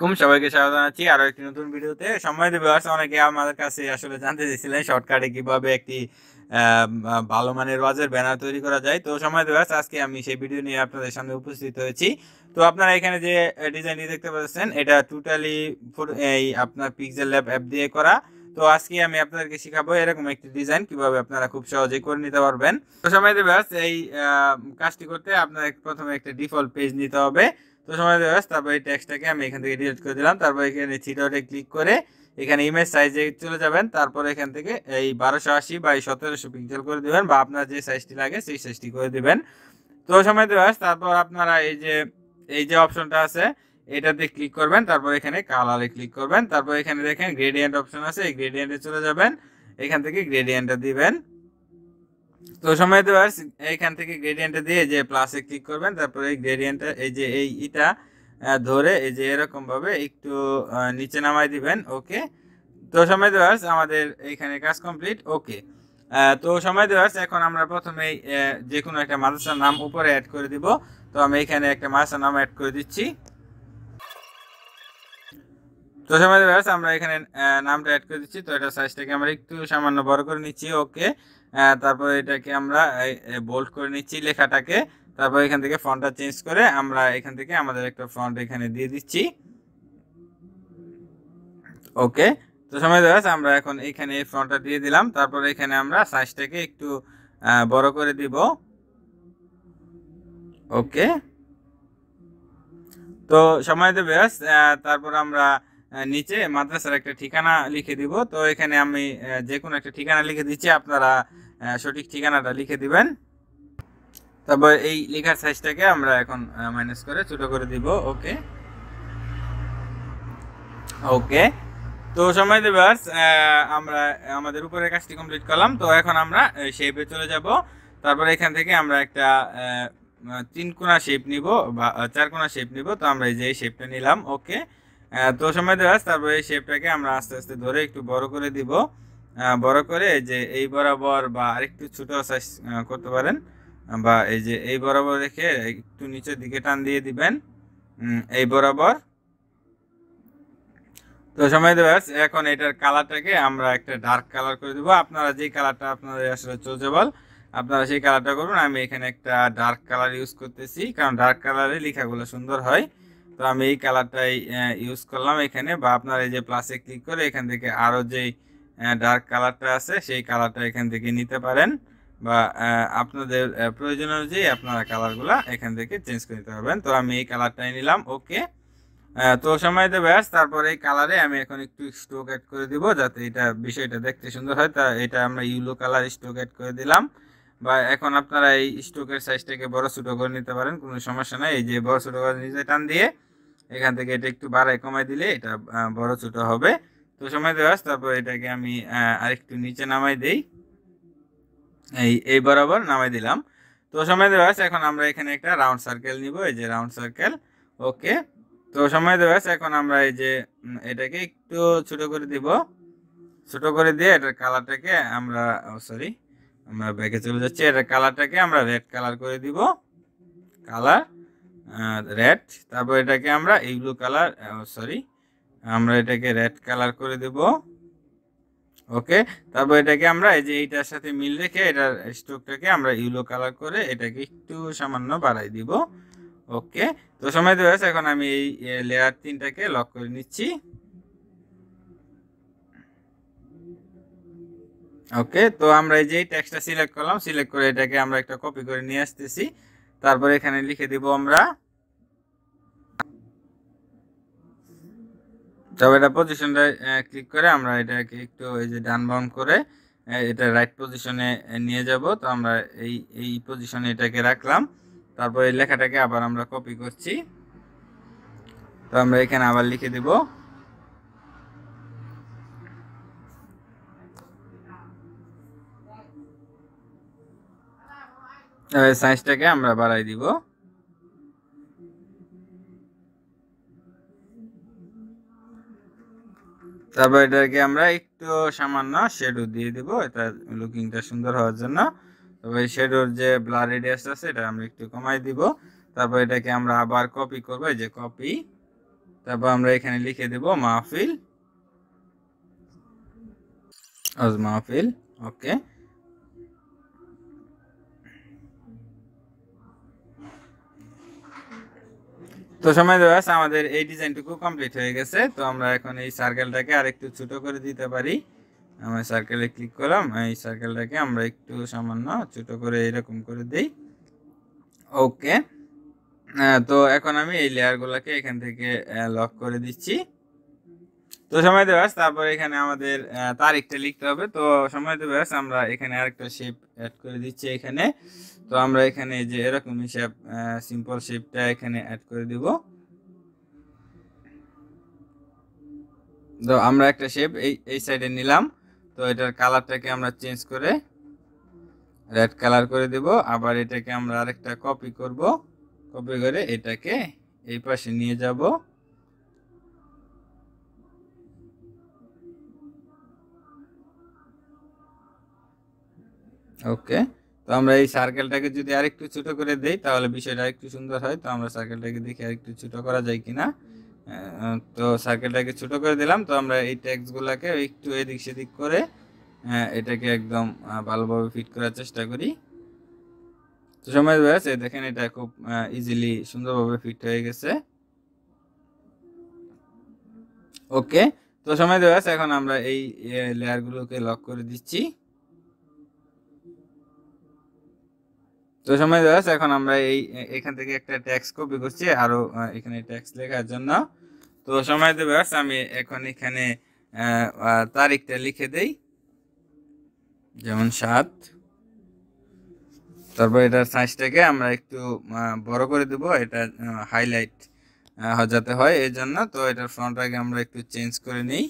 কুম সবাইকে স্বাগত জানাচ্ছি আরো একটি নতুন ভিডিওতে সম্মানিত ভিউয়ার্স অনেকে আমাদের কাছে আসলে জানতে চেয়েছিলেন শর্টকাটে কিভাবে একটি ভালো মানের বাজার ব্যানার তৈরি করা যায় তো সম্মানিত ভিউয়ার্স আজকে আমি সেই ভিডিও নিয়ে আপনাদের সামনে উপস্থিত হয়েছি তো আপনারা এখানে যে ডিজাইনটি দেখতে পাচ্ছেন এটা টোটালি এই আপনার পিক্সেল ল্যাব অ্যাপ দিয়ে করা তো আজকে আমি আপনাদেরকে শিখাবো এরকম একটি ডিজাইন কিভাবে আপনারা খুব সহজে করে নিতে পারবেন তো সময় দেবে এই কাজটি করতে আপনার প্রথমে একটা ডিফল্ট পেজ নিতে হবে তো সময় দেওয়া তারপর এই ট্যাক্সটাকে আমি এখান থেকে ডিলিট করে দিলাম তারপর এখানে থ্রিটাউটে ক্লিক করে এখানে ইমেজ সাইজে চলে যাবেন তারপর এখান থেকে এই বারোশো আশি বা এই সতেরোশো পিক্সেল করে দেবেন বা আপনার যে সাইজটি লাগে সেই সাইজটি করে দেবেন তো সময় দেওয়া তারপর আপনারা এই যে এই যে অপশনটা আছে এটাতে ক্লিক করবেন তারপর এখানে কালারে ক্লিক করবেন তারপর এখানে দেখেন গ্রেডিয়েন্ট অপশন আছে এই গ্রেডিয়েন্টে চলে যাবেন এখান থেকে গ্রেডিয়েন্টটা দিবেন তো সময় পারছি এইখান থেকে গ্রেডিয়েন্টে দিয়ে যে প্লাসে ক্লিক করবেন তারপরে এই গ্রেডিয়েন্টে এই যে এই ইটা ধরে এই যে এরকমভাবে একটু নিচে নামাই দিবেন ওকে তো সময় পারছি আমাদের এইখানে কাজ কমপ্লিট ওকে তো সময় দেওয়ার এখন আমরা প্রথমে যে কোনো একটা মাদ্রাসার নাম উপরে অ্যাড করে দিব তো আমি এখানে একটা মাদ্রাসার নাম অ্যাড করে দিচ্ছি তো সময় ব্যাস আমরা এখানে নামটা অ্যাড করে দিচ্ছি তো এটা সাইজটাকে আমরা একটু সামান্য বড় করে নিচ্ছি ওকে তারপর এটাকে আমরা বোল্ড করে নিচ্ছি লেখাটাকে তারপর এখান থেকে ফন্টটা চেঞ্জ করে আমরা এখান থেকে আমাদের একটা ফন্ট এখানে দিয়ে দিচ্ছি ওকে তো সময় ব্যাস আমরা এখন এখানে এই ফন্টটা দিয়ে দিলাম তারপর এখানে আমরা সাইজটাকে একটু বড় করে দিব ওকে তো সময় দেবে তারপর আমরা নিচে মাদ্রাসার একটা ঠিকানা লিখে দিব তো এখানে আমি যে কোনো একটা ঠিকানা লিখে দিচ্ছি আপনারা সঠিক ঠিকানাটা লিখে দিবেন তারপর এই লেখার সাইজটাকে আমরা এখন মাইনাস করে ছোটো করে দিব ওকে ওকে তো সময় দেবাস আমরা আমাদের উপরের কাজটি কমপ্লিট করলাম তো এখন আমরা শেপে চলে যাব তারপরে এখান থেকে আমরা একটা তিন কোনা শেপ নিব বা চার কোনা শেপ নিব তো আমরা এই যে শেপটা নিলাম ওকে তো সময় দেওয়া তারপরে এই শেপটাকে আমরা আস্তে আস্তে ধরে একটু বড় করে দিব বড় করে যে এই বরাবর বা আরেকটু ছোট সাইজ করতে পারেন বা এই যে এই বরাবর রেখে একটু নিচের দিকে টান দিয়ে দিবেন এই বরাবর তো সময় দেওয়া এখন এটার কালারটাকে আমরা একটা ডার্ক কালার করে দেবো আপনারা যেই কালারটা আপনাদের আসলে বল আপনারা সেই কালারটা করুন আমি এখানে একটা ডার্ক কালার ইউজ করতেছি কারণ ডার্ক কালারে লেখাগুলো সুন্দর হয় তো আমি এই কালারটাই ইউজ করলাম এখানে বা আপনার এই যে প্লাসে ক্লিক করে এখান থেকে আরও যেই ডার্ক কালারটা আছে সেই কালারটা এখান থেকে নিতে পারেন বা আপনাদের প্রয়োজন অনুযায়ী আপনারা কালারগুলো এখান থেকে চেঞ্জ করে নিতে পারবেন তো আমি এই কালারটাই নিলাম ওকে তো সময় দেবে আস তারপরে এই কালারে আমি এখন একটু স্টোক অ্যাড করে দিব যাতে এটা বিষয়টা দেখতে সুন্দর হয় তা এটা আমরা ইউলো কালার স্টোক অ্যাড করে দিলাম বা এখন আপনারা এই স্টোকের সাইজটাকে বড় ছোটো করে নিতে পারেন কোনো সমস্যা নাই এই যে বড় ছোটো করে নিজে টান দিয়ে এখান থেকে এটা একটু বাড়ায় কমাই দিলে এটা বড় ছোট হবে তো সময় দেওয়া তারপর এটাকে আমি আরেকটু নিচে নামাই দেই এই এই বরাবর নামাই দিলাম তো সময় দেওয়া এখন আমরা এখানে একটা রাউন্ড সার্কেল নিব এই যে রাউন্ড সার্কেল ওকে তো সময় দেওয়া এখন আমরা এই যে এটাকে একটু ছোট করে দিব ছোট করে দিয়ে এটার কালারটাকে আমরা সরি আমরা ব্যাগে চলে যাচ্ছি এটার কালারটাকে আমরা রেড কালার করে দিব কালার রেড তারপর এটাকে আমরা এই ব্লু কালার সরি আমরা এটাকে রেড কালার করে দেব ওকে তারপর এটাকে আমরা এই যে এইটার সাথে মিল রেখে এটার স্টোকটাকে আমরা ইউলো কালার করে এটাকে একটু সামান্য বাড়াই দিব ওকে তো সময় দেওয়া হয়েছে এখন আমি এই লেয়ার তিনটাকে লক করে নিচ্ছি ওকে তো আমরা এই যে টেক্সটটা সিলেক্ট করলাম সিলেক্ট করে এটাকে আমরা একটা কপি করে নিয়ে আসতেছি তারপর এখানে লিখে দিব আমরা তবে এটা পজিশনটা ক্লিক করে আমরা এটাকে একটু এই যে ডান বাউন্ড করে এটা রাইট পজিশনে নিয়ে যাব তো আমরা এই এই পজিশনে এটাকে রাখলাম তারপর এই লেখাটাকে আবার আমরা কপি করছি তো আমরা এখানে আবার লিখে দেবো সাইজটাকে আমরা বাড়াই দিব তারপর এটাকে আমরা একটু সামান্য শেডো দিয়ে দিব এটা লুকিংটা সুন্দর হওয়ার জন্য তবে শেডোর যে ব্লার রেডিয়াস আছে এটা আমরা একটু কমাই দিব তারপর এটাকে আমরা আবার কপি করবো যে কপি তারপর আমরা এখানে লিখে দেব মাহফিল মাহফিল ওকে তো সময় দেওয়া আমাদের এই ডিজাইনটুকু কমপ্লিট হয়ে গেছে তো আমরা এখন এই সার্কেলটাকে আর একটু করে দিতে পারি আমার সার্কেলে ক্লিক করলাম এই সার্কেলটাকে আমরা একটু সামান্য ছোটো করে এরকম করে দিই ওকে তো এখন আমি এই লেয়ারগুলোকে এখান থেকে লক করে দিচ্ছি তো সময় দেবাস তারপর এখানে আমাদের তারিখটা লিখতে হবে তো সময় দেবাস আমরা এখানে আরেকটা শেপ অ্যাড করে দিচ্ছি এখানে তো আমরা এখানে যে এরকম শেপ সিম্পল শেপটা এখানে অ্যাড করে দিব তো আমরা একটা শেপ এই এই সাইডে নিলাম তো এটার কালারটাকে আমরা চেঞ্জ করে রেড কালার করে দেব আবার এটাকে আমরা আরেকটা কপি করব কপি করে এটাকে এই পাশে নিয়ে যাব ওকে তো আমরা এই সার্কেলটাকে যদি আরেকটু ছোট করে দেই তাহলে বিষয়টা আরেকটু সুন্দর হয় তো আমরা সার্কেলটাকে দেখি আরেকটু ছোট করা যায় কিনা তো সার্কেলটাকে ছোট করে দিলাম তো আমরা এই ট্যাক্সগুলোকে একটু এদিক সেদিক করে এটাকে একদম ভালোভাবে ফিট করার চেষ্টা করি তো সময় এই দেখেন এটা খুব ইজিলি সুন্দরভাবে ফিট হয়ে গেছে ওকে তো সময় দেওয়া আছে এখন আমরা এই লেয়ারগুলোকে লক করে দিচ্ছি তো সময় দাস এখন আমরা এই এখান থেকে একটা ট্যাক্স কপি করছি আরও এখানে ট্যাক্স লেখার জন্য তো সময় দাস আমি এখন এখানে তারিখটা লিখে দেই যেমন সাত তারপর এটার সাইজটাকে আমরা একটু বড় করে দেব এটা হাইলাইট যাতে হয় এই জন্য তো এটার ফ্রন্টটাকে আমরা একটু চেঞ্জ করে নিই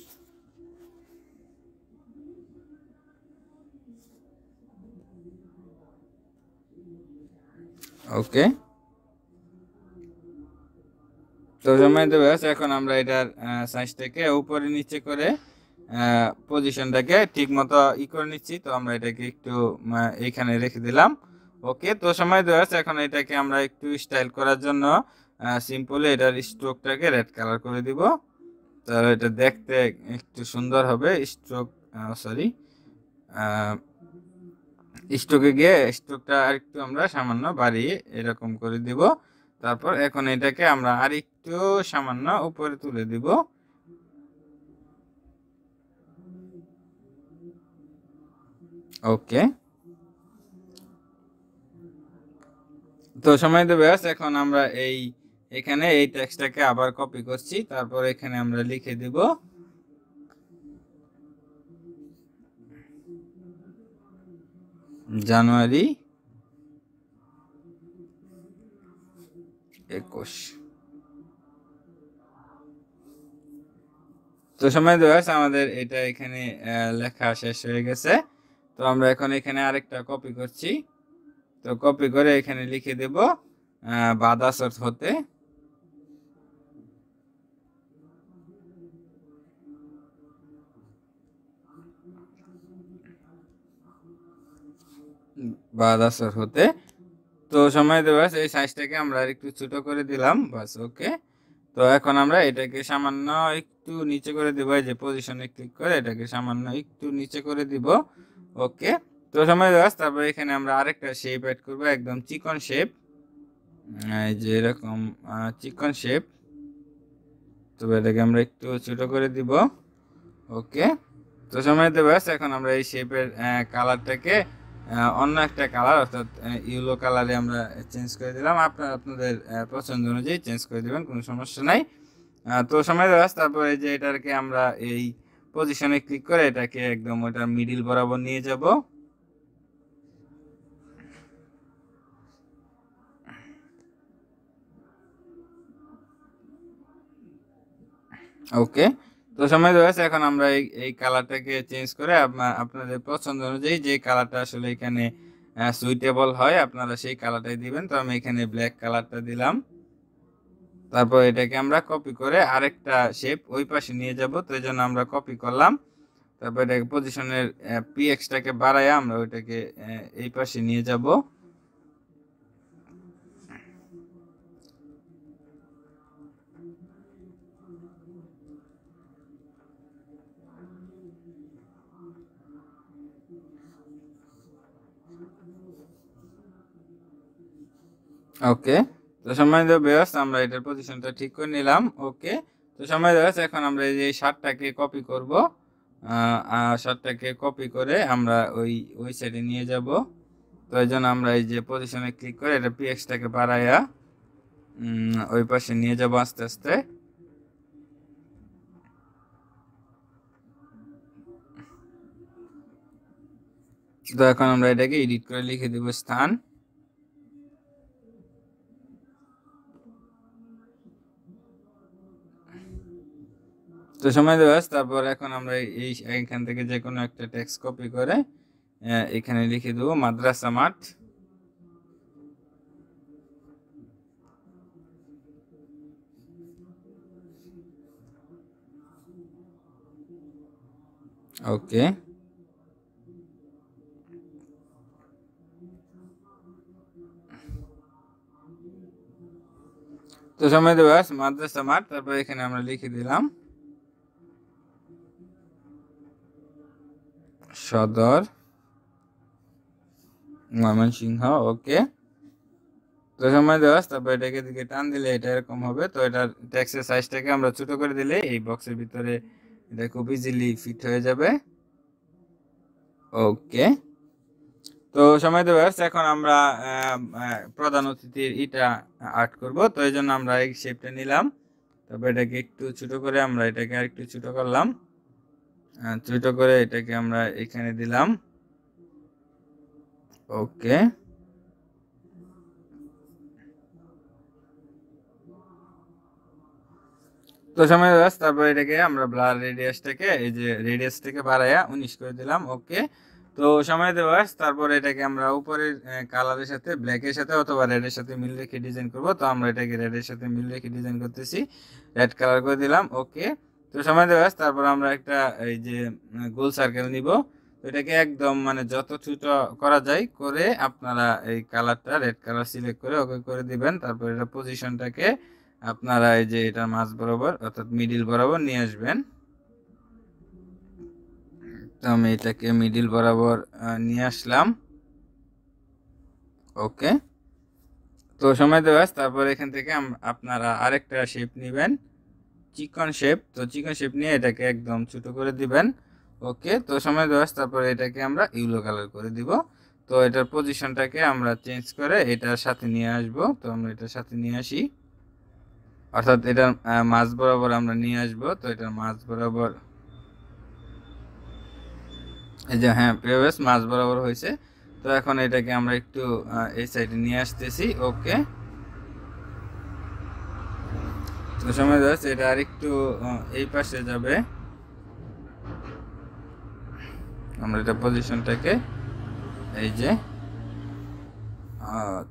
ওকে তো সময় দেবে এখন আমরা এটার থেকে উপরে নিচে করে পজিশনটাকে ঠিক মতো ই করে নিচ্ছি তো আমরা এটাকে একটু এইখানে রেখে দিলাম ওকে তো সময় দেওয়া আছে এখন এটাকে আমরা একটু স্টাইল করার জন্য সিম্পলি এটার স্ট্রোকটাকে রেড কালার করে দিব তাহলে এটা দেখতে একটু সুন্দর হবে স্ট্রোক সরি স্টকে গিয়ে স্টকটা আরেকটু আমরা সামান্য বাড়িয়ে এরকম করে দিব তারপর এখন এটাকে আমরা আরেকটু সামান্য উপরে তুলে দিব ওকে তো সময় দেবে এখন আমরা এই এখানে এই টেক্সটাকে আবার কপি করছি তারপর এখানে আমরা লিখে দিব জানুয়ারি একুশ তো সময় দেওয়াস আমাদের এটা এখানে লেখা শেষ হয়ে গেছে তো আমরা এখন এখানে আরেকটা কপি করছি তো কপি করে এখানে লিখে দেব বাদাসর হতে বাদ আসর হতে তো সময় দেবাস এই সাইজটাকে আমরা একটু ছোটো করে দিলাম বাস ওকে তো এখন আমরা এটাকে সামান্য একটু নিচে করে দেবো যে পজিশনে ক্লিক করে এটাকে সামান্য একটু নিচে করে দিব ওকে তো সময় দেবাস তারপর এখানে আমরা আরেকটা শেপ অ্যাড করবো একদম চিকন শেপ যে এরকম চিকন শেপ তো এটাকে আমরা একটু ছোটো করে দিব ওকে তো সময় দেবাস এখন আমরা এই শেপের কালারটাকে অন্য একটা কালার অর্থাৎ ইয়েলো কালারে আমরা চেঞ্জ করে দিলাম আপনার আপনাদের পছন্দ অনুযায়ী চেঞ্জ করে দেবেন কোনো সমস্যা নাই তো সময় দেওয়া তারপরে যে এটাকে আমরা এই পজিশনে ক্লিক করে এটাকে একদম ওটার মিডিল বরাবর নিয়ে যাব ওকে তো সময় রয়েছে এখন আমরা এই এই কালারটাকে চেঞ্জ করে আপনাদের পছন্দ অনুযায়ী যে কালারটা আসলে এখানে সুইটেবল হয় আপনারা সেই কালারটাই দিবেন তো আমি এখানে ব্ল্যাক কালারটা দিলাম তারপর এটাকে আমরা কপি করে আরেকটা শেপ ওই পাশে নিয়ে যাব তো এই জন্য আমরা কপি করলাম তারপর এটাকে পজিশনের পিএক্সটাকে বাড়ায় আমরা ওইটাকে এই পাশে নিয়ে যাবো ওকে তো সম্মানিত বেস আমরা এটার পজিশনটা ঠিক করে নিলাম ওকে তো সময় বেয়াস এখন আমরা এই যে শার্টটাকে কপি করব শার্টটাকে কপি করে আমরা ওই ওই সাইডে নিয়ে যাব তো এই জন্য আমরা এই যে পজিশনে ক্লিক করে এটা পিএক্সটাকে বাড়াইয়া ওই পাশে নিয়ে যাব আস্তে আস্তে তো এখন আমরা এটাকে এডিট করে লিখে দেবো স্থান তো সময় দেওয়াস তারপর এখন আমরা এই এখান থেকে যে কোনো একটা টেক্সট কপি করে এখানে লিখে দেবো মাদ্রাসা মাঠ ওকে তো সময় দেওয়াস মাদ্রাসা মাঠ তারপর এখানে আমরা লিখে দিলাম সদর ময়মনসিংহ ওকে তো সময় দেওয়া তারপর এটাকে দিকে টান দিলে এটা এরকম হবে তো এটার ট্যাক্সের সাইজটাকে আমরা ছোটো করে দিলে এই বক্সের ভিতরে এটা খুব ইজিলি ফিট হয়ে যাবে ওকে তো সময় দেওয়া এখন আমরা প্রধান অতিথির ইটা আর্ট করব তো এই জন্য আমরা এই শেপটা নিলাম তারপর এটাকে একটু ছোটো করে আমরা এটাকে আর একটু ছোটো করলাম হ্যাঁ, দুটো করে এটাকে আমরা এখানে দিলাম ওকে তো সময় দাস তারপর এটাকে আমরা ব্লার রেডিয়াসটাকে এই যে রেডিয়াসটাকে বাড়াইয়া উনিশ করে দিলাম ওকে তো সময় দেওয়াস তারপর এটাকে আমরা উপরের কালারের সাথে ব্ল্যাকের সাথে অথবা রেডের সাথে মিল রেখে ডিজাইন করব তো আমরা এটাকে রেডের সাথে মিল রেখে ডিজাইন করতেছি রেড কালার করে দিলাম ওকে তো সময় দেওয়া তারপর আমরা একটা এই যে গোল সার্কেল নিব তো এটাকে একদম মানে যত ছোট করা যায় করে আপনারা এই কালারটা রেড কালার সিলেক্ট করে ওকে করে দিবেন তারপর এটা পজিশনটাকে আপনারা এই যে এটা মাছ বরাবর অর্থাৎ মিডিল বরাবর নিয়ে আসবেন তো আমি এটাকে মিডিল বরাবর নিয়ে আসলাম ওকে তো সময় দেওয়া তারপর এখান থেকে আপনারা আরেকটা শেপ নেবেন চিকন শেপ তো চিকন শেপ নিয়ে এটাকে একদম ছোটো করে দিবেন ওকে তো সময় দশ তারপরে এটাকে আমরা ইউলো কালার করে দিব তো এটার পজিশনটাকে আমরা চেঞ্জ করে এটার সাথে নিয়ে আসব তো আমরা এটার সাথে নিয়ে আসি অর্থাৎ এটার মাছ বরাবর আমরা নিয়ে আসব তো এটার মাছ বরাবর এই যে হ্যাঁ পেঁয়াজ মাছ বরাবর হয়েছে তো এখন এটাকে আমরা একটু এই সাইডে নিয়ে আসতেছি ওকে তো সময় দাস এটা আরেকটু হ্যাঁ, এই পাশে যাবে আমরা এটা পজিশনটাকে এই যে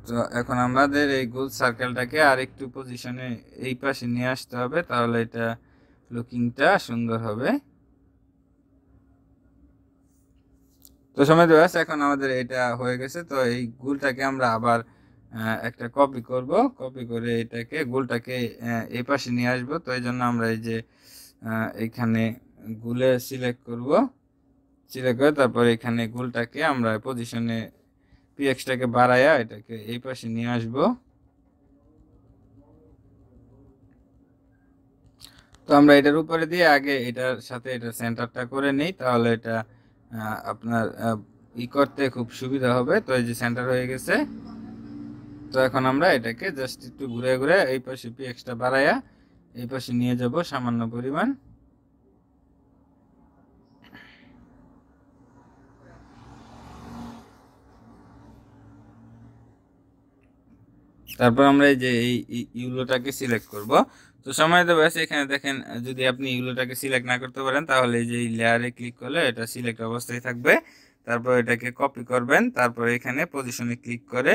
তো এখন আমাদের এই গোল সার্কেলটাকে আরেকটু পজিশনে এই পাশে নিয়ে আসতে হবে তাহলে এটা লুকিংটা সুন্দর হবে তো সময় দেওয়া এখন আমাদের এটা হয়ে গেছে তো এই গোলটাকে আমরা আবার একটা কপি করব কপি করে এটাকে গোলটাকে এই পাশে নিয়ে আসবো তো এই জন্য আমরা এই যে এখানে গুলে সিলেক্ট করব সিলেক্ট করে তারপর এখানে গোলটাকে আমরা পজিশনে পিএক্সটাকে বাড়াইয়া এটাকে এই পাশে নিয়ে আসব তো আমরা এটার উপরে দিয়ে আগে এটার সাথে এটা সেন্টারটা করে নিই তাহলে এটা আপনার ই করতে খুব সুবিধা হবে তো এই যে সেন্টার হয়ে গেছে তো এখন আমরা এটাকে জাস্ট একটু ঘুরে ঘুরে এই পাশে পিএক্সটা বাড়াইয়া এই পাশে নিয়ে যাব সামান্য পরিমাণ তারপর আমরা এই যে এই ইউলোটাকে সিলেক্ট করব তো সময় তো ব্যাস এখানে দেখেন যদি আপনি ইউলোটাকে সিলেক্ট না করতে পারেন তাহলে এই যে লেয়ারে ক্লিক করলে এটা সিলেক্ট অবস্থায় থাকবে তারপর এটাকে কপি করবেন তারপর এখানে পজিশনে ক্লিক করে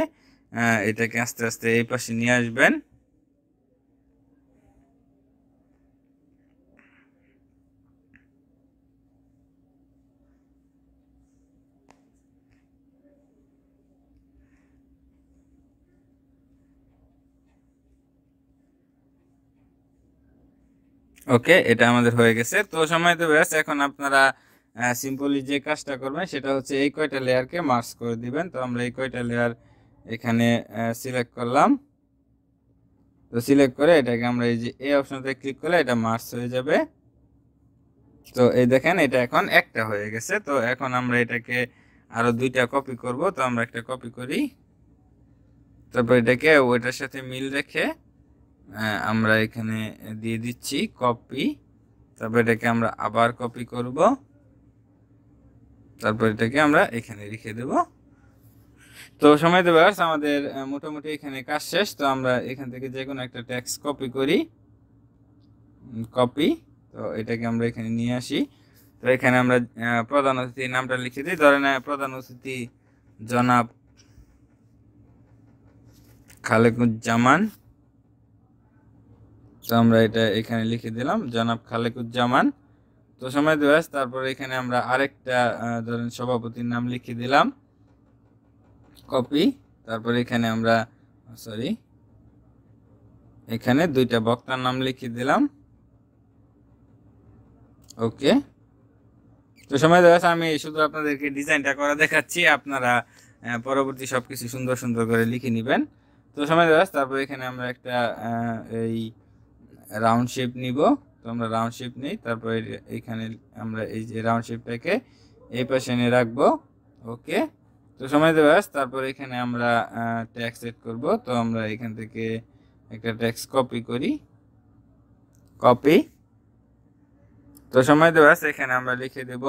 হ্যাঁ, এটাকে আস্তে আস্তে এই পাশে নিয়ে আসবেন ওকে এটা আমাদের হয়ে গেছে তো সময় তো ব্যাস এখন আপনারা সিম্পলি যে কাজটা করবেন সেটা হচ্ছে এই কয়টা লেয়ারকে মার্স করে দিবেন তো আমরা এই কয়টা লেয়ার এখানে সিলেক্ট করলাম তো সিলেক্ট করে এটাকে আমরা এই যে এই অপশনতে ক্লিক করলে এটা মার্চ হয়ে যাবে তো এই দেখেন এটা এখন একটা হয়ে গেছে তো এখন আমরা এটাকে আরও দুইটা কপি করব তো আমরা একটা কপি করি তারপর এটাকে ওইটার সাথে মিল রেখে আমরা এখানে দিয়ে দিচ্ছি কপি তারপর এটাকে আমরা আবার কপি করব তারপর এটাকে আমরা এখানে রেখে দেবো তো সময় দেবে আমাদের মোটামুটি এখানে কাজ শেষ তো আমরা এখান থেকে যে কোনো একটা ট্যাক্স কপি করি কপি তো এটাকে আমরা এখানে নিয়ে আসি তো এখানে আমরা প্রধান অতিথি নামটা লিখে দিই ধরেন প্রধান অতিথি জনাব খালেকুজ্জামান তো আমরা এটা এখানে লিখে দিলাম জনাব খালেকুজ্জামান তো সময় দেবে তারপরে এখানে আমরা আরেকটা ধরেন সভাপতির নাম লিখে দিলাম কপি তারপর এখানে আমরা সরি oh, এখানে দুইটা বক্তার নাম লিখে দিলাম ওকে তো সময় দেওয়া আমি শুধু আপনাদেরকে ডিজাইনটা করা দেখাচ্ছি আপনারা পরবর্তী সব কিছু সুন্দর সুন্দর করে লিখে নেবেন তো সময় দেওয়া তারপর এখানে আমরা একটা এই রাউন্ড শেপ নিব তো আমরা রাউন্ড শেপ নিই তারপর এখানে আমরা এই যে রাউন্ড শেপটাকে এই পাশে এনে রাখবো ওকে তো সময় দেবাস তারপর এখানে আমরা ট্যাক্স এড করব তো আমরা এখান থেকে একটা ট্যাক্স কপি করি কপি তো সময় দেবাস এখানে আমরা লিখে দেব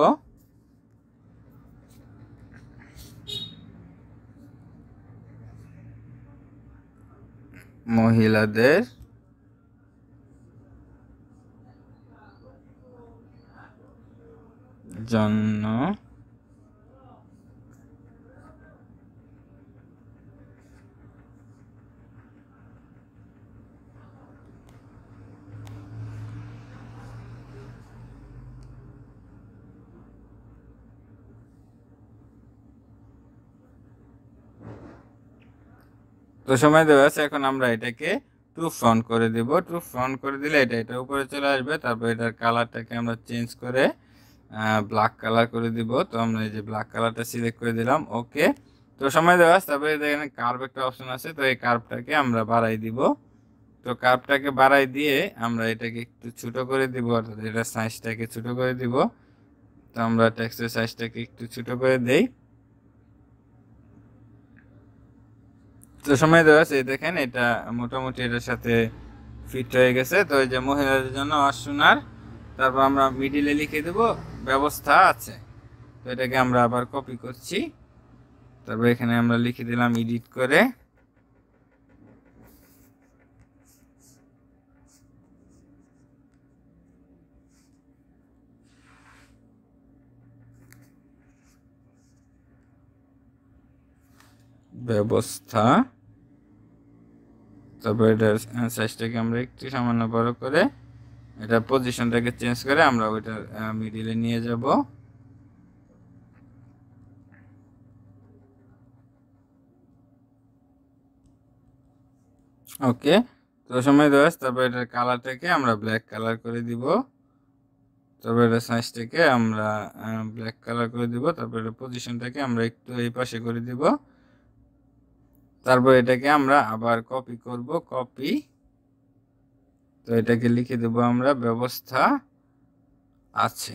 মহিলাদের জন্য তো সময় দেওয়া আছে এখন আমরা এটাকে টু ফ্রন্ট করে দেব টু ফ্রন্ট করে দিলে এটা এটা উপরে চলে আসবে তারপর এটার কালারটাকে আমরা চেঞ্জ করে ব্ল্যাক কালার করে দিব তো আমরা এই যে ব্ল্যাক কালারটা সিলেক্ট করে দিলাম ওকে তো সময় দেওয়া আছে তারপরে এখানে কার্ভ একটা অপশন আছে তো এই কার্ভটাকে আমরা বাড়াই দিব তো কার্ভটাকে বাড়াই দিয়ে আমরা এটাকে একটু ছোটো করে দিব অর্থাৎ এটা সাইজটাকে ছোটো করে দিব তো আমরা ট্যাক্সের সাইজটাকে একটু ছোটো করে দেই তো সময় দেওয়া আছে দেখেন এটা মোটামুটি এটার সাথে ফিট হয়ে গেছে তো এই যে মহিলাদের জন্য আসুনার তারপর আমরা মিডিলে লিখে দেব ব্যবস্থা আছে তো এটাকে আমরা আবার কপি করছি তারপর এখানে আমরা লিখে দিলাম এডিট করে ব্যবস্থা তারপরে এটার সাইজটাকে আমরা একটু সামান্য বড় করে এটা পজিশনটাকে চেঞ্জ করে আমরা ওইটা মিডিলে নিয়ে যাব ওকে তো সময় দশ তারপর এটার কালারটাকে আমরা ব্ল্যাক কালার করে দিব তারপরে এটা সাইজটাকে আমরা ব্ল্যাক কালার করে দিব তারপরে পজিশনটাকে আমরা একটু এই পাশে করে দিব তারপর এটাকে আমরা আবার কপি করব কপি তো এটাকে লিখে দেব আমরা ব্যবস্থা আছে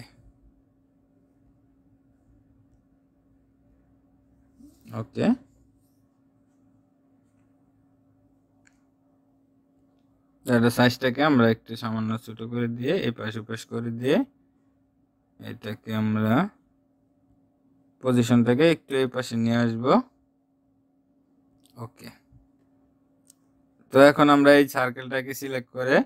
ওকে এটা সাইজটাকে আমরা একটু সামান্য ছোট করে দিয়ে এই পাশ উপাশ করে দিয়ে এটাকে আমরা পজিশনটাকে একটু এই পাশে নিয়ে আসবো ওকে তো এখন আমরা এই সার্কেলটাকে সিলেক্ট করে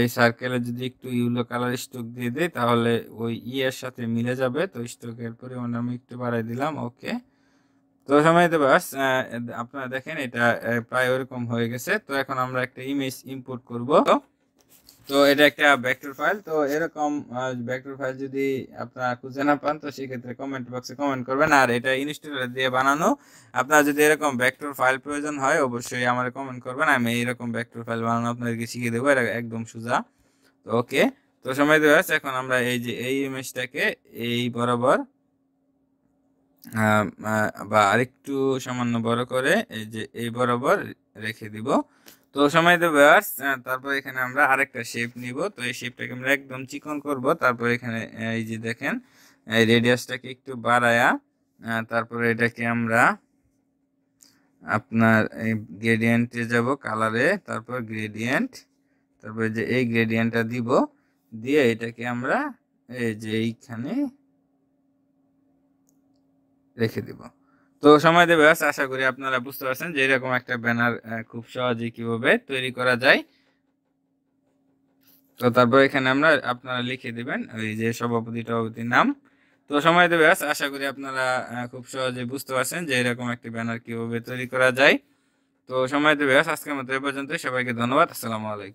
এই সার্কেলে যদি একটু ইউলো কালার স্টোক দিয়ে দিই তাহলে ওই ইয়ের e সাথে মিলে যাবে তো স্টোকের পরিমাণ আমি একটু বাড়াই দিলাম ওকে তো সময় তো বাস আপনারা দেখেন এটা প্রায় ওরকম হয়ে গেছে তো এখন আমরা একটা ইমেজ ইম্পোর্ট করব তো এটা একটা ভেক্টর ফাইল তো এরকম ভেক্টর ফাইল যদি আপনারা খুঁজে না পান তো সেক্ষেত্রে কমেন্ট বক্সে কমেন্ট করবেন আর এটা ইনস্টলার দিয়ে বানানো আপনার যদি এরকম ভেক্টর ফাইল প্রয়োজন হয় অবশ্যই আমার কমেন্ট করবেন আমি এরকম ভেক্টর ফাইল বানানো আপনাদেরকে শিখিয়ে দেবো এটা একদম সোজা তো ওকে তো সময় দেওয়া আছে এখন আমরা এই যে এই ইমেজটাকে এই বরাবর বা আরেকটু সামান্য বড় করে এই যে এই বরাবর রেখে দিব তো সময় তো তারপর এখানে আমরা আরেকটা শেপ নিব তো এই শেপটাকে আমরা একদম চিকন করব তারপর এখানে এই যে দেখেন এই রেডিয়াসটাকে একটু বাড়ায়া তারপরে এটাকে আমরা আপনার এই গ্রেডিয়েন্টে যাব কালারে তারপর গ্রেডিয়েন্ট তারপরে যে এই গ্রেডিয়েন্টটা দিব দিয়ে এটাকে আমরা এই যে এইখানে রেখে দেবো তো সময় দেবে আশা করি আপনারা বুঝতে পারছেন যে এরকম একটা ব্যানার খুব সহজেই কিভাবে তৈরি করা যায় তো তারপর এখানে আমরা আপনারা লিখে দিবেন ওই যে সভাপতি সভাপতির নাম তো সময় দেবে আশা করি আপনারা খুব সহজে বুঝতে পারছেন যে এরকম একটি ব্যানার কিভাবে তৈরি করা যায় তো সময় দেবে আজকের মতো এ পর্যন্ত সবাইকে ধন্যবাদ আসসালামু আলাইকুম